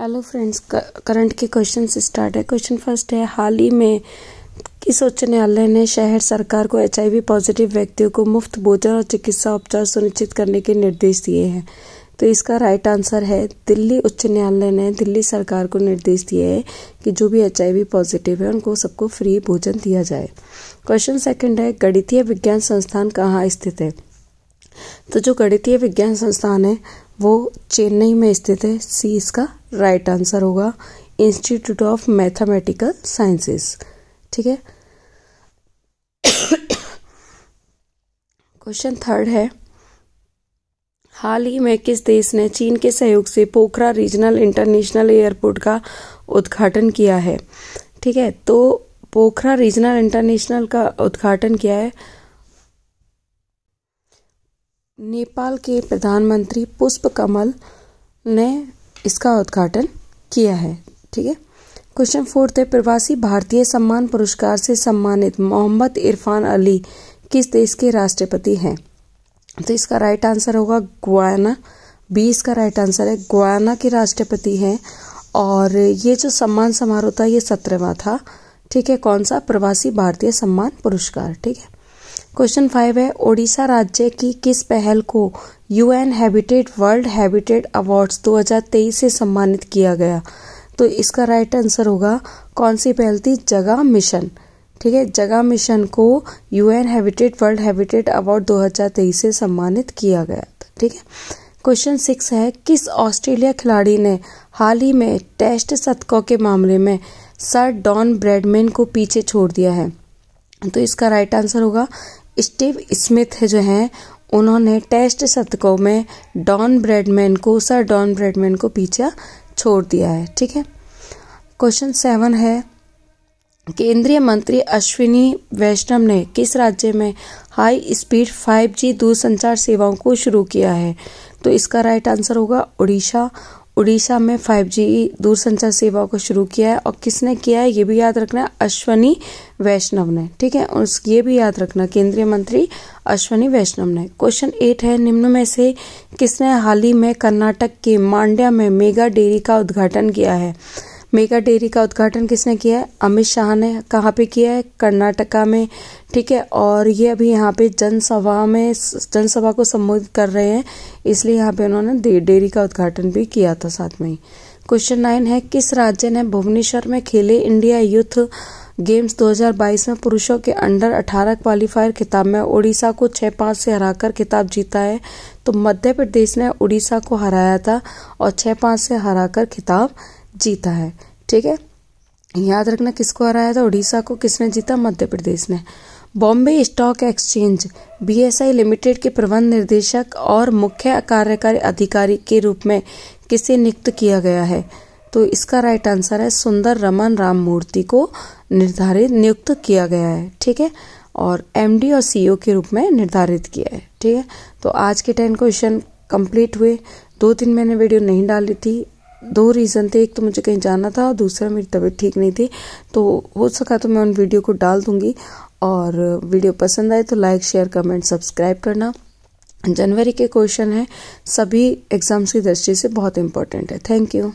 hello friends current के question start है question first है हाल ही में किस उच्च न्यायालय ने शहर सरकार को एच पॉजिटिव व्यक्तियों को मुफ्त भोजन और चिकित्सा उपचार सुनिश्चित करने के निर्देश दिए हैं तो इसका राइट आंसर है दिल्ली उच्च न्यायालय ने दिल्ली सरकार को निर्देश दिए है कि जो भी एच पॉजिटिव है उनको सबको फ्री भोजन दिया जाए क्वेश्चन सेकंड है गणितीय विज्ञान संस्थान कहाँ स्थित है तो जो गणितीय विज्ञान संस्थान है वो चेन्नई में स्थित है सी इसका राइट आंसर होगा इंस्टीट्यूट ऑफ मैथमेटिकल साइंसेस ठीक है क्वेश्चन थर्ड है हाल ही में किस देश ने चीन के सहयोग से पोखरा रीजनल इंटरनेशनल एयरपोर्ट का उद्घाटन किया है ठीक है तो पोखरा रीजनल इंटरनेशनल का उद्घाटन किया है नेपाल के प्रधानमंत्री पुष्प कमल ने इसका उद्घाटन किया है ठीक है क्वेश्चन फोर्थ है प्रवासी भारतीय सम्मान पुरस्कार से सम्मानित मोहम्मद इरफान अली किस देश के राष्ट्रपति हैं तो इसका राइट आंसर होगा गुआना बी इसका राइट आंसर है गुआना के राष्ट्रपति हैं और ये जो सम्मान समारोह था ये सत्रहवा था ठीक है कौन सा प्रवासी भारतीय सम्मान पुरस्कार ठीक है क्वेश्चन फाइव है ओडिशा राज्य की किस पहल को UN habitat world habitat awards 2023 से सम्मानित किया गया तो इसका राइट आंसर होगा कौन सी पहल थी जगह मिशन ठीक है जगह मिशन को UN habitat world habitat award 2023 से सम्मानित किया गया था ठीक है क्वेश्चन सिक्स है किस ऑस्ट्रेलिया खिलाड़ी ने हाल ही में टेस्ट शतकों के मामले में सर डॉन ब्रेडमैन को पीछे छोड़ दिया है तो इसका राइट आंसर होगा स्टीव स्मिथ जो हैं उन्होंने टेस्ट शतकों में डॉन ब्रेडमैन को सर डॉन ब्रेडमैन को पीछा छोड़ दिया है ठीक है क्वेश्चन सेवन है केंद्रीय मंत्री अश्विनी वैष्णव ने किस राज्य में हाई स्पीड 5G दूरसंचार सेवाओं को शुरू किया है तो इसका राइट आंसर होगा उड़ीसा उड़ीसा में 5G दूरसंचार सेवाओं को शुरू किया है और किसने किया है ये भी याद रखना अश्वनी वैष्णव ने ठीक है उस ये भी याद रखना केंद्रीय मंत्री अश्वनी वैष्णव ने क्वेश्चन एट है निम्न में से किसने हाल ही में कर्नाटक के मांड्या में मेगा डेयरी का उद्घाटन किया है मेगा डेयरी का उद्घाटन किसने किया है अमित शाह ने कहाँ पे किया है कर्नाटका में ठीक है और ये अभी यहाँ पे जनसभा में जनसभा को संबोधित कर रहे हैं इसलिए यहाँ पे उन्होंने डेयरी का उद्घाटन भी किया था साथ में ही क्वेश्चन नाइन है किस राज्य ने भुवनेश्वर में खेले इंडिया यूथ गेम्स 2022 में पुरुषों के अंडर 18 क्वालिफायर खिताब में उड़ीसा को 6-5 से हराकर खिताब जीता है तो मध्य प्रदेश ने उड़ीसा को हराया था और 6-5 से हराकर खिताब जीता है ठीक है याद रखना किसको हराया था उड़ीसा को किसने जीता मध्य प्रदेश ने Bombay stock exchange BSI limited के प्रबंध निर्देशक और मुख्य कार्यकारी अधिकारी के रूप में किसे नियुक्त किया गया है तो इसका राइट आंसर है सुंदर रमन राम मूर्ति को निर्धारित नियुक्त किया गया है ठीक है और एमडी और सीईओ e के रूप में निर्धारित किया है ठीक है तो आज के टेन क्वेश्चन कंप्लीट हुए दो तीन मैंने वीडियो नहीं डाली थी दो रीज़न थे एक तो मुझे कहीं जाना था और दूसरा मेरी तबीयत ठीक नहीं थी तो हो सका तो मैं उन वीडियो को डाल दूँगी और वीडियो पसंद आए तो लाइक शेयर कमेंट सब्सक्राइब करना जनवरी के क्वेश्चन हैं सभी एग्ज़ाम्स की दृष्टि से बहुत इंपॉर्टेंट है थैंक यू